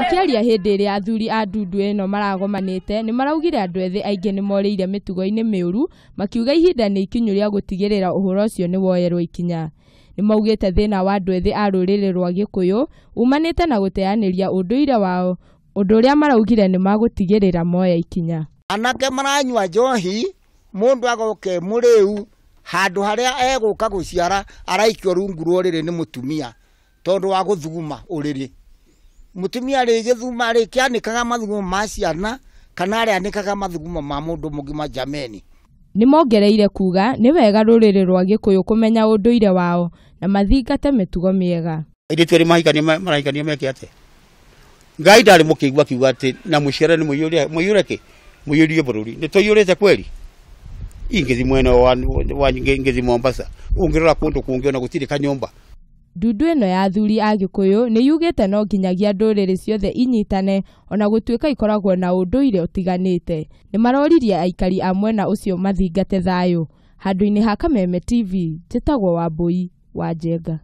makĩaria hĩndĩ ĩrĩa athuri a ndundu ĩno maragomanĩte nĩ maraugire andũ ethĩ aingĩ nĩ morĩire mĩtugo-inĩ mĩũru makiuga ihinda ni ikinyu rĩa gũtigĩrĩra ũhoro ũcio ni woyerwo ikinya ni maugĩte thĩna wa andũ ethĩ a rũrĩrĩ rwa gĩkũyũ umanĩte na gũteanĩria ũndũire wao ũndũ ũrĩa maraugire nĩ magũtigĩrĩra moya ikinya anake maranyua njohi mũndũ agoka mũrĩu handũ harĩa egũka gũciara araikio rungu rũrĩrĩ ni mutumia tondu wa guthuma uriri mutumia rigithuma arikianikaga mathugumo ma ciana kana anikaga mathugumo ma mundu mugima jameni ni mongereire kuga ni wega ruriri rwa gikuyu kumenya unduire wao na mathingate mĩtugo mĩega airĩtu erĩ mahikania marahikania meke ate ngai ndarĩ mukigwa akiuga ati na mũciare nĩ mũiyũre kĩ mũiyũrie bũrũri nĩ tũiyũrĩte kweli ingĩthi mwena wa ngĩthi mombasa ũngĩrora kundu kũngĩ ona kanyomba ndundu ĩno ya athuri a gĩkũyũ nĩ yugĩte no nginyagia ndũrĩrĩ ciothe inyitane ona gũtuĩka ikoragwo na ũndũire ũtiganĩte nĩ maroririe aikari a mwena ũcio mathingate thayũ handũ-inĩ ha kameme tv njĩtagwo wambũi wa njenga